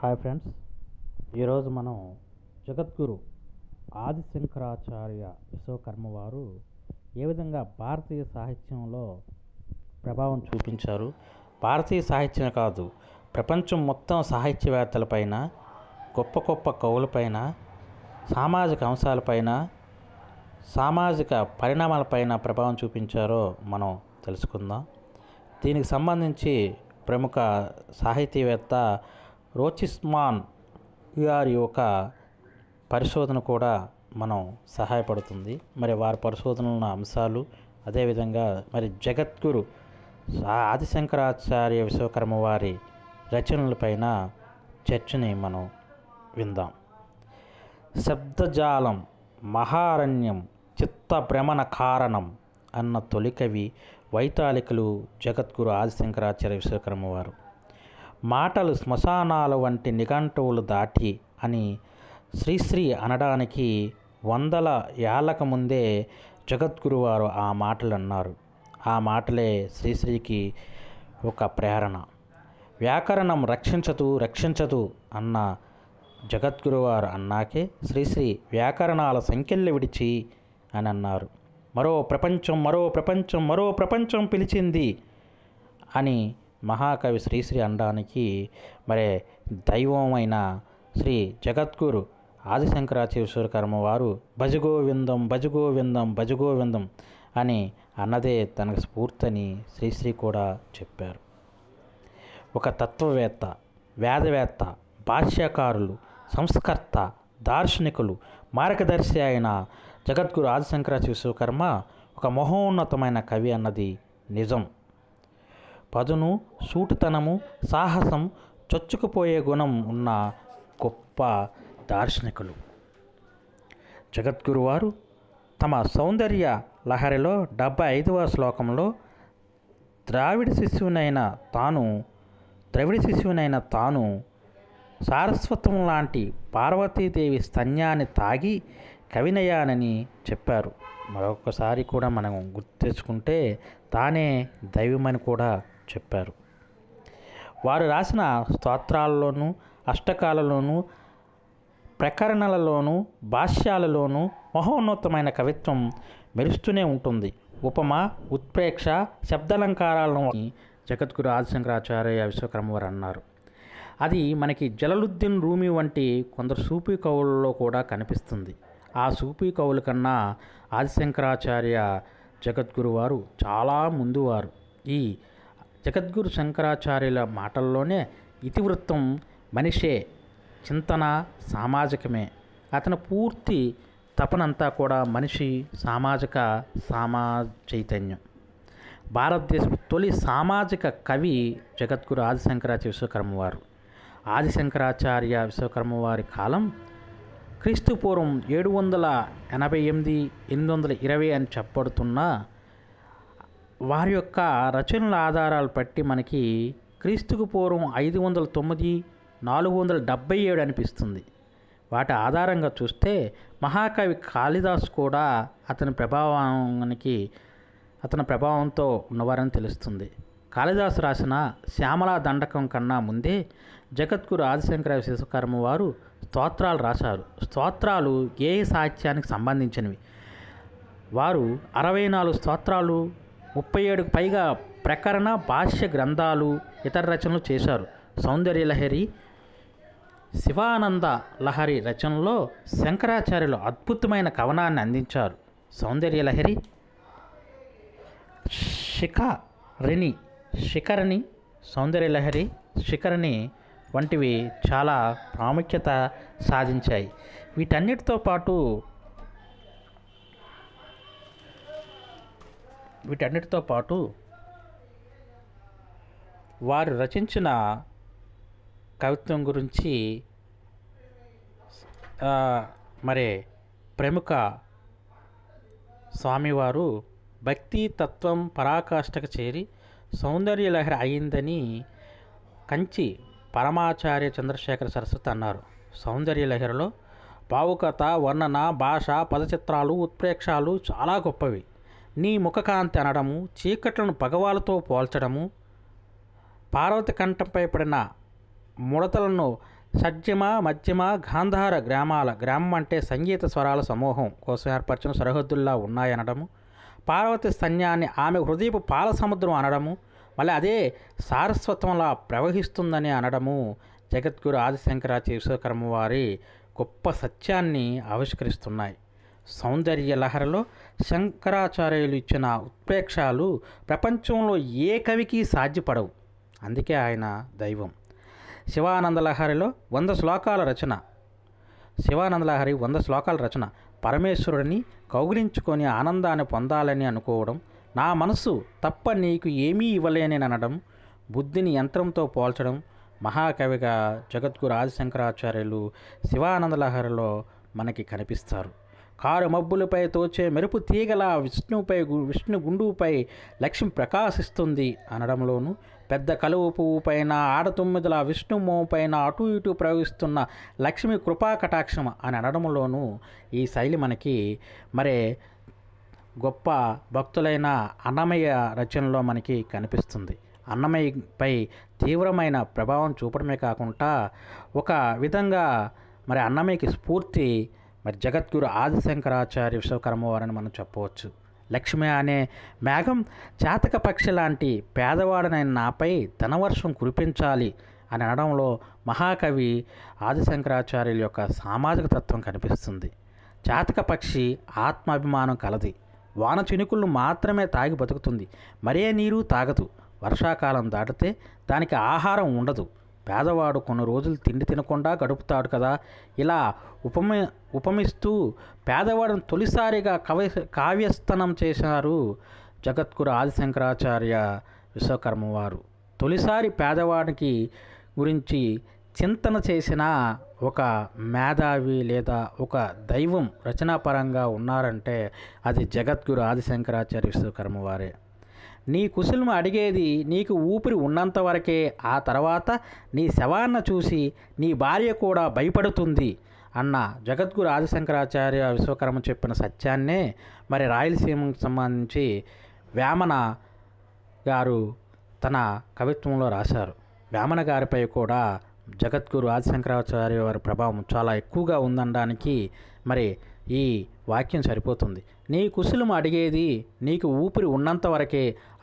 hi friends ఈరోజు మనం జగద్గురు ఆదిశంకరాచార్య విశ్వకర్మ వారు ఏ విధంగా భారతీయ సాహిత్యంలో ప్రభావం చూపించారు భారతీయ సాహిత్యం కాదు ప్రపంచం మొత్తం సాహిత్యవేత్తలపైన గొప్ప గొప్ప కవులపైన సామాజిక అంశాలపైన సామాజిక పరిణామాలపైన ప్రభావం చూపించారో మనం తెలుసుకుందాం దీనికి సంబంధించి ప్రముఖ సాహితీవేత్త రోచిస్మాన్ గారి యొక్క పరిశోధన కూడా మనం సహాయపడుతుంది మరి వారి పరిశోధనలున్న అంశాలు అదేవిధంగా మరి జగద్గురు ఆదిశంకరాచార్య విశ్వకర్మ వారి రచనలపైన చర్చని మనం విందాం శబ్దజాలం మహారణ్యం చిత్తభ్రమణ కారణం అన్న తొలికవి వైతాళికలు జగద్గురు ఆదిశంకరాచార్య విశ్వకర్మ వారు మాటలు శ్మశానాల వంటి నిఘంటువులు దాటి అని శ్రీశ్రీ అనడానికి వందల ఏళ్లకు ముందే జగద్గురువారు ఆ మాటలు అన్నారు ఆ మాటలే శ్రీశ్రీకి ఒక ప్రేరణ వ్యాకరణం రక్షించదు రక్షించదు అన్న జగద్గురువారు అన్నాకే శ్రీశ్రీ వ్యాకరణాల సంఖ్యలు విడిచి అని అన్నారు మరో ప్రపంచం మరో ప్రపంచం మరో ప్రపంచం పిలిచింది అని మహాకవి శ్రీశ్రీ అనడానికి మరి దైవమైన శ్రీ జగద్గురు ఆదిశంకరాచేశ్వర వారు భజగోవిందం భజగోవిందం భజగోవిందం అని అన్నదే తనకు స్ఫూర్తని శ్రీశ్రీ కూడా చెప్పారు ఒక తత్వవేత్త వేదవేత్త భాష్యకారులు సంస్కర్త దార్శనికులు మార్గదర్శి అయిన జగద్గురు ఆదిశంకరాచేశ్వర విశ్వకర్మ ఒక మహోన్నతమైన కవి అన్నది నిజం పదును సూటుతనము సాహసం చొచ్చుకుపోయే గుణం ఉన్న గొప్ప దార్శనికులు జగద్గురువారు తమ సౌందర్య లహరిలో డెబ్బై ఐదవ శ్లోకంలో ద్రావిడ శిశువునైన తాను ద్రవిడ శిశువునైన తాను సారస్వతం లాంటి పార్వతీదేవి స్తన్యాన్ని తాగి కవినయానని చెప్పారు మరొకసారి కూడా మనం గుర్తు తెచ్చుకుంటే తానే దైవమని కూడా చెప్పారు వారు రాసిన స్తోత్రాలలోనూ అష్టకాలలోనూ ప్రకరణలలోనూ భాష్యాలలోనూ మహోన్నతమైన కవిత్వం మెరుస్తూనే ఉంటుంది ఉపమ ఉత్ప్రేక్ష శబ్దాలంకారాలను జగద్గురు ఆదిశంకరాచార్య విశ్వకర్మ వారు అన్నారు అది మనకి జలలుద్దీన్ రూమి వంటి కొందరు సూపీ కవులలో కూడా కనిపిస్తుంది ఆ సూపీ కవుల కన్నా ఆదిశంకరాచార్య జగద్గురు వారు చాలా ముందువారు ఈ జగద్గురు శంకరాచార్యుల మాటల్లోనే ఇతివృత్తం మనిషే చింతన సామాజికమే అతను పూర్తి తపనంతా కూడా మనిషి సామాజిక సామా చైతన్యం భారతదేశ తొలి సామాజిక కవి జగద్గురు ఆదిశంకరాచార్య విశ్వకర్మ వారు ఆదిశంకరాచార్య విశ్వకర్మ వారి కాలం క్రీస్తుపూర్వం ఏడు వందల ఎనభై ఎనిమిది ఎనిమిది వందల ఇరవై అని చెప్పబడుతున్నా వారి యొక్క రచనల ఆధారాలు బట్టి మనకి క్రీస్తుకు పూర్వం ఐదు వందల తొమ్మిది నాలుగు వందల డెబ్భై ఏడు అనిపిస్తుంది వాటి ఆధారంగా చూస్తే మహాకవి కాళిదాస్ కూడా అతని ప్రభావానికి అతని ప్రభావంతో ఉన్నవారని తెలుస్తుంది కాళిదాస్ రాసిన శ్యామలా దండకం కన్నా ముందే జగద్గురు ఆదిశంకర శిశుకర్మ వారు స్తోత్రాలు రాశారు స్తోత్రాలు ఏ సాహిత్యానికి సంబంధించినవి వారు అరవై నాలుగు స్తోత్రాలు ముప్పై ఏడుకు పైగా ప్రకరణ భాష్య గ్రంథాలు ఇతర రచనలు చేశారు సౌందర్యలహరి శివానంద లహరి రచనలో శంకరాచార్యులు అద్భుతమైన కవనాన్ని అందించారు సౌందర్య లహరి శిఖరిణి శిఖరణి సౌందర్య లహరి శిఖరణి వంటివి చాలా ప్రాముఖ్యత సాధించాయి వీటన్నిటితో పాటు వీటన్నిటితో పాటు వారు రచించిన కవిత్వం గురించి మరి ప్రముఖ స్వామివారు భక్తి తత్వం పరాకాష్ఠకు చేరి సౌందర్య లహరి అయిందని కంచి పరమాచార్య చంద్రశేఖర సరస్వతి అన్నారు సౌందర్య లహరిలో భావుకత వర్ణన భాష పదచిత్రాలు ఉత్ప్రేక్షాలు చాలా గొప్పవి నీ ముఖకాంతి అనడము చీకట్లను పగవాలతో పోల్చడము పార్వతి కంఠంపై పడిన ముడతలను సజ్జమ మధ్యమ గాంధార గ్రామాల గ్రామం అంటే సంగీత స్వరాల సమూహం కోసం ఏర్పరిచిన సరిహద్దుల్లా ఉన్నాయనడము పార్వతి సన్యాన్ని ఆమె హృదయపు పాల సముద్రం అనడము మళ్ళీ అదే సారస్వతంలా ప్రవహిస్తుందని అనడము జగద్గురు ఆదిశంకరాచార్య విశ్వకర్మ వారి గొప్ప సత్యాన్ని ఆవిష్కరిస్తున్నాయి సౌందర్య లహరలో శంకరాచార్యులు ఇచ్చిన ఉత్ప్రేక్షాలు ప్రపంచంలో ఏ కవికి సాధ్యపడవు అందుకే ఆయన దైవం శివానంద లహరిలో వంద శ్లోకాల రచన శివానంద లహరి వంద శ్లోకాల రచన పరమేశ్వరుడిని కౌగులించుకొని ఆనందాన్ని పొందాలని అనుకోవడం నా మనసు తప్ప నీకు ఏమీ ఇవ్వలేనని అనడం బుద్ధిని యంత్రంతో పోల్చడం మహాకవిగా జగద్గురు ఆదిశంకరాచార్యులు శివానంద లహరిలో మనకి కనిపిస్తారు కారు మబ్బులపై తోచే మెరుపు తీగల విష్ణువుపై విష్ణు గుండుపై లక్ష్మి ప్రకాశిస్తుంది అనడంలోనూ పెద్ద కలువు పువ్వు పైన ఆడతుమ్మిదల విష్ణుమో పైన అటు ఇటు ప్రవహిస్తున్న లక్ష్మి కృపా కటాక్షం అని అనడంలోనూ ఈ శైలి మనకి మరే గొప్ప భక్తులైన అన్నమయ్య రచనలో మనకి కనిపిస్తుంది అన్నమయ్యపై తీవ్రమైన ప్రభావం చూపడమే కాకుండా ఒక విధంగా మరి అన్నమయ్యకి స్ఫూర్తి మరి జగద్గురు ఆదిశంకరాచార్య విశ్వకర్మ వారని మనం చెప్పవచ్చు లక్ష్మి అనే మేఘం జాతక పక్షి లాంటి పేదవాడనైన నాపై ధనవర్షం కురిపించాలి అని అనడంలో మహాకవి ఆదిశంకరాచార్యుల యొక్క సామాజిక తత్వం కనిపిస్తుంది జాతక పక్షి ఆత్మాభిమానం కలది వాన చినుకులను మాత్రమే తాగి బతుకుతుంది మరే నీరు తాగదు వర్షాకాలం దాటితే దానికి ఆహారం ఉండదు పేదవాడు కొన్ని రోజులు తిండి తినకుండా గడుపుతాడు కదా ఇలా ఉపమి ఉపమిస్తూ పేదవాడిని తొలిసారిగా కవి కావ్యస్థనం చేశారు జగద్గురు ఆదిశంకరాచార్య విశ్వకర్మ వారు తొలిసారి పేదవాడికి గురించి చింతన చేసిన ఒక మేధావి లేదా ఒక దైవం రచనాపరంగా ఉన్నారంటే అది జగద్గురు ఆదిశంకరాచార్య విశ్వకర్మ వారే నీ కుశలం అడిగేది నీకు ఊపిరి ఉన్నంత వరకే ఆ తర్వాత నీ శవాన్న చూసి నీ భార్య కూడా భయపడుతుంది అన్న జగద్గురు ఆదిశంకరాచార్య విశ్వకర్మ చెప్పిన సత్యాన్నే మరి రాయలసీమకు సంబంధించి వేమన గారు తన కవిత్వంలో రాశారు వేమన గారిపై కూడా జగద్గురు ఆదిశంకరాచార్య వారి ప్రభావం చాలా ఎక్కువగా ఉందనడానికి మరి ఈ వాక్యం సరిపోతుంది నీ కుశలం అడిగేది నీకు ఊపిరి ఉన్నంత వరకే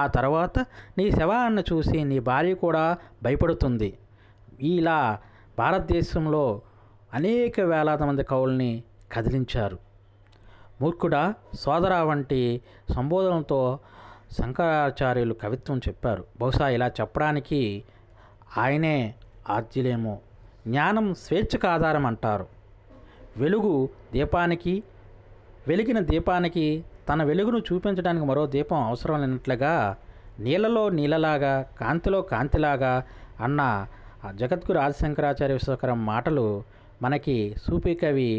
ఆ తర్వాత నీ శవాన్ని చూసి నీ భార్య కూడా భయపడుతుంది ఇలా భారతదేశంలో అనేక వేలాది మంది కవుల్ని కదిలించారు మూర్ఖుడా సోదరా వంటి సంబోధనతో శంకరాచార్యులు కవిత్వం చెప్పారు బహుశా ఇలా చెప్పడానికి ఆయనే ఆద్యులేమో జ్ఞానం స్వేచ్ఛకు ఆధారం అంటారు వెలుగు దీపానికి వెలిగిన దీపానికి తన వెలుగును చూపించడానికి మరో దీపం అవసరం లేనట్లుగా నీళ్ళలో నీళ్ళలాగా కాంతిలో కాంతిలాగా అన్న జగద్గురు ఆదిశంకరాచార్య విశ్వకరం మాటలు మనకి సూపీ కవి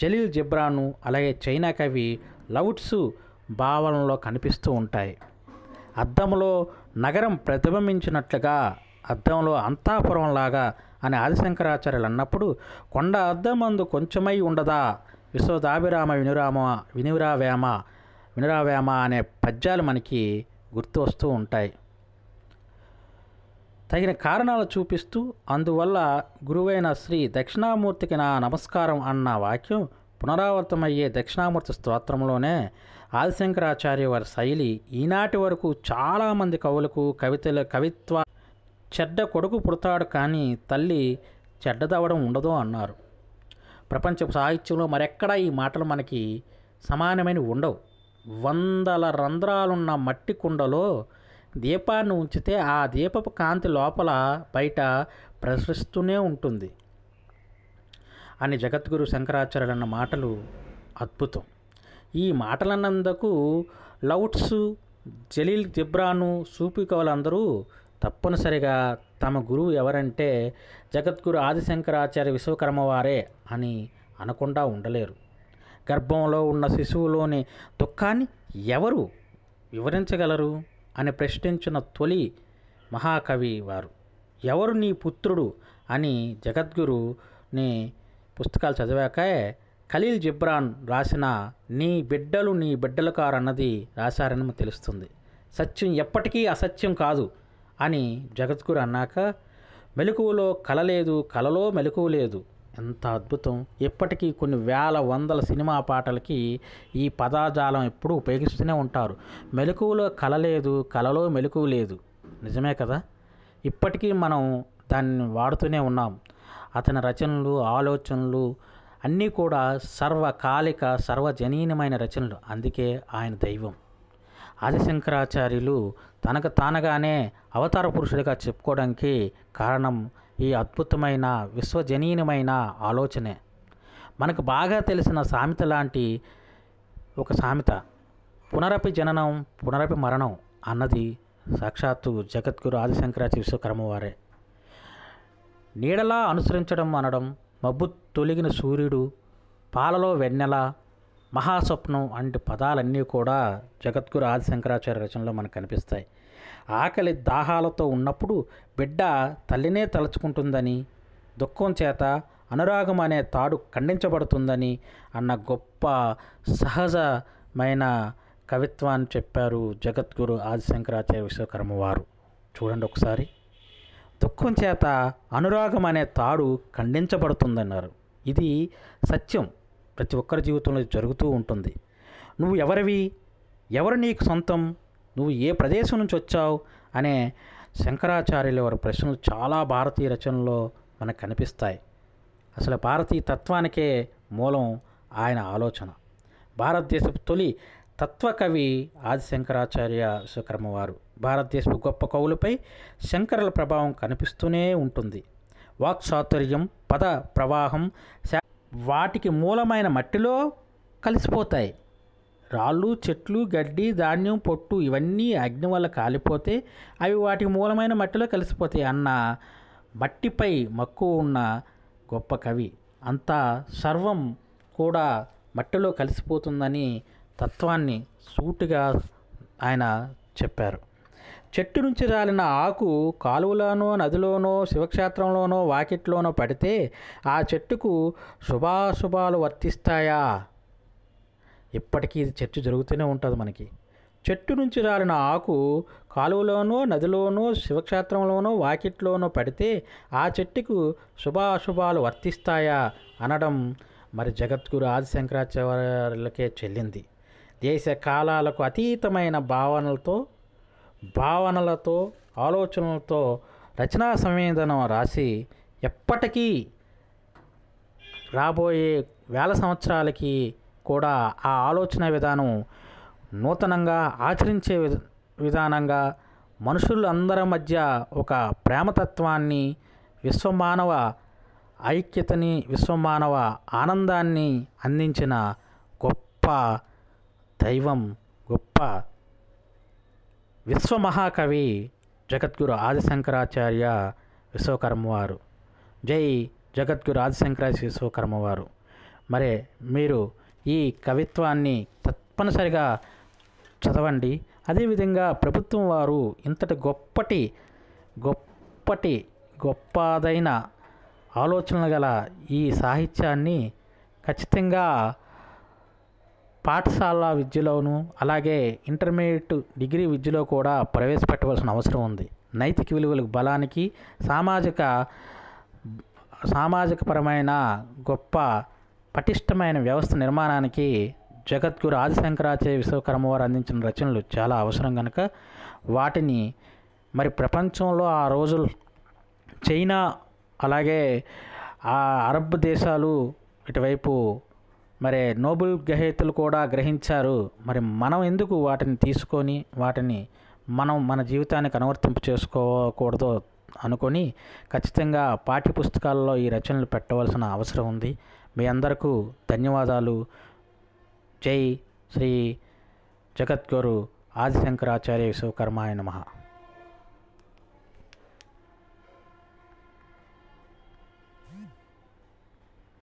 జలీల్ జిబ్రాను అలాగే చైనా కవి లౌట్సు భావనలో కనిపిస్తూ ఉంటాయి అద్దంలో నగరం ప్రతిబింబించినట్లుగా అద్దంలో అంతాపురంలాగా అని ఆదిశంకరాచార్యులు అన్నప్పుడు కొండ అద్దం అందు కొంచెమై ఉండదా విశ్వదాభిరామ వినురామ వినురావేమ వినురావేమ అనే పద్యాలు మనకి గుర్తు వస్తూ ఉంటాయి తగిన కారణాలు చూపిస్తూ అందువల్ల గురువైన శ్రీ దక్షిణామూర్తికి నా నమస్కారం అన్న వాక్యం పునరావృతమయ్యే దక్షిణామూర్తి స్తోత్రంలోనే ఆదిశంకరాచార్య వారి శైలి ఈనాటి వరకు చాలామంది కవులకు కవితల కవిత్వ చెడ్డ కొడుకు పుడతాడు కానీ తల్లి చెడ్డదవడం ఉండదు అన్నారు ప్రపంచ సాహిత్యంలో మరెక్కడా ఈ మాటలు మనకి సమానమైన ఉండవు వందల రంధ్రాలున్న మట్టి కుండలో దీపాన్ని ఉంచితే ఆ దీపపు కాంతి లోపల బయట ప్రసరిస్తూనే ఉంటుంది అని జగద్గురు శంకరాచార్యులు అన్న మాటలు అద్భుతం ఈ మాటలన్నందుకు లౌట్సు జలీల్ జిబ్రాను సూఫీ కవులందరూ తప్పనిసరిగా తమ గురువు ఎవరంటే జగద్గురు ఆదిశంకరాచార్య విశ్వకర్మ వారే అని అనకుండా ఉండలేరు గర్భంలో ఉన్న శిశువులోని దుఃఖాన్ని ఎవరు వివరించగలరు అని ప్రశ్నించిన తొలి మహాకవి వారు ఎవరు నీ పుత్రుడు అని జగద్గురుని పుస్తకాలు చదివాక ఖలీల్ జిబ్రాన్ రాసిన నీ బిడ్డలు నీ బిడ్డలు కారన్నది రాశారని తెలుస్తుంది సత్యం ఎప్పటికీ అసత్యం కాదు అని జగద్గురు అన్నాక మెలకువలో కళ లేదు కలలో మెలకువ లేదు ఎంత అద్భుతం ఇప్పటికీ కొన్ని వేల వందల సినిమా పాటలకి ఈ పదాజాలం ఎప్పుడూ ఉపయోగిస్తూనే ఉంటారు మెలకువలో కళ లేదు కలలో మెలకువ లేదు నిజమే కదా ఇప్పటికీ మనం దాన్ని వాడుతూనే ఉన్నాం అతని రచనలు ఆలోచనలు అన్నీ కూడా సర్వకాలిక సర్వజనీయమైన రచనలు అందుకే ఆయన దైవం ఆదిశంకరాచార్యులు తనకు తానగానే అవతార పురుషుడిగా చెప్పుకోవడానికి కారణం ఈ అద్భుతమైన విశ్వజనీయమైన ఆలోచనే మనకు బాగా తెలిసిన సామెత లాంటి ఒక సామెత పునరపి జననం పునరపి మరణం అన్నది సాక్షాత్తు జగద్గురు ఆదిశంకరాచి విశ్వకర్మ వారే నీడలా అనుసరించడం అనడం మబ్బు తొలిగిన సూర్యుడు పాలలో వెన్నెల మహాస్వప్నం అంటే పదాలన్నీ కూడా జగద్గురు ఆదిశంకరాచార్య రచనలో మనకు కనిపిస్తాయి ఆకలి దాహాలతో ఉన్నప్పుడు బిడ్డ తల్లినే తలుచుకుంటుందని దుఃఖం చేత అనురాగం అనే తాడు ఖండించబడుతుందని అన్న గొప్ప సహజమైన కవిత్వాన్ని చెప్పారు జగద్గురు ఆదిశంకరాచార్య విశ్వకర్మ వారు చూడండి ఒకసారి దుఃఖం చేత అనురాగం అనే తాడు ఖండించబడుతుందన్నారు ఇది సత్యం ప్రతి ఒక్కరి జీవితంలో జరుగుతూ ఉంటుంది నువ్వు ఎవరివి ఎవరు నీకు సొంతం నువ్వు ఏ ప్రదేశం నుంచి వచ్చావు అనే శంకరాచార్యుల వారి ప్రశ్నలు చాలా భారతీయ రచనలో మనకు కనిపిస్తాయి అసలు భారతీయ తత్వానికే మూలం ఆయన ఆలోచన భారతదేశపు తొలి తత్వకవి ఆదిశంకరాచార్య విశ్వకర్మ వారు భారతదేశపు గొప్ప కవులపై శంకరుల ప్రభావం కనిపిస్తూనే ఉంటుంది వాక్సాతుర్యం పద ప్రవాహం వాటికి మూలమైన మట్టిలో కలిసిపోతాయి రాళ్ళు చెట్లు గడ్డి ధాన్యం పొట్టు ఇవన్నీ అగ్ని వల్ల కాలిపోతే అవి వాటికి మూలమైన మట్టిలో కలిసిపోతాయి అన్న మట్టిపై మక్కువ ఉన్న గొప్ప కవి అంతా సర్వం కూడా మట్టిలో కలిసిపోతుందని తత్వాన్ని సూటిగా ఆయన చెప్పారు చెట్టు నుంచి రాలిన ఆకు కాలువలోనో నదిలోనో శివక్షేత్రంలోనో వాకిట్లోనో పడితే ఆ చెట్టుకు శుభాశుభాలు వర్తిస్తాయా ఇప్పటికీ ఇది చర్చ జరుగుతూనే ఉంటుంది మనకి చెట్టు నుంచి రాలిన ఆకు కాలువలోనో నదిలోనో శివక్షేత్రంలోనో వాకిట్లోనో పడితే ఆ చెట్టుకు శుభాశుభాలు వర్తిస్తాయా అనడం మరి జగద్గురు ఆదిశంకరాచార్యులకే చెల్లింది దేశ కాలాలకు అతీతమైన భావనలతో భావనలతో ఆలోచనలతో రచనా సంవేదనం రాసి ఎప్పటికీ రాబోయే వేల సంవత్సరాలకి కూడా ఆ ఆలోచన విధానం నూతనంగా ఆచరించే విధానంగా మనుషులందరి మధ్య ఒక ప్రేమతత్వాన్ని విశ్వమానవ ఐక్యతని విశ్వమానవ ఆనందాన్ని అందించిన గొప్ప దైవం గొప్ప విశ్వమహాకవి జగద్గురు ఆదిశంకరాచార్య విశ్వకర్మవారు జై జగద్గురు ఆదిశంకరాచార్య విశ్వకర్మవారు మరి మీరు ఈ కవిత్వాన్ని తప్పనిసరిగా చదవండి అదేవిధంగా ప్రభుత్వం వారు ఇంతటి గొప్పటి గొప్పటి గొప్పదైన ఆలోచనలు గల ఈ సాహిత్యాన్ని ఖచ్చితంగా పాఠశాల విద్యలోనూ అలాగే ఇంటర్మీడియట్ డిగ్రీ విద్యలో కూడా ప్రవేశపెట్టవలసిన అవసరం ఉంది నైతిక విలువలకు బలానికి సామాజిక సామాజికపరమైన గొప్ప పటిష్టమైన వ్యవస్థ నిర్మాణానికి జగద్గురు ఆదిశంకరాచార్య విశ్వకర్మ వారు అందించిన రచనలు చాలా అవసరం కనుక వాటిని మరి ప్రపంచంలో ఆ రోజులు చైనా అలాగే ఆ అరబ్ దేశాలు ఇటువైపు మరి నోబుల్ గ్రహీతలు కూడా గ్రహించారు మరి మనం ఎందుకు వాటిని తీసుకొని వాటిని మనం మన జీవితానికి అనువర్తింపు చేసుకోకూడదో అనుకొని ఖచ్చితంగా పాఠ్యపుస్తకాల్లో ఈ రచనలు పెట్టవలసిన అవసరం ఉంది మీ అందరికీ ధన్యవాదాలు జై శ్రీ జగద్గురు ఆదిశంకరాచార్య విశ్వకర్మాయ నమ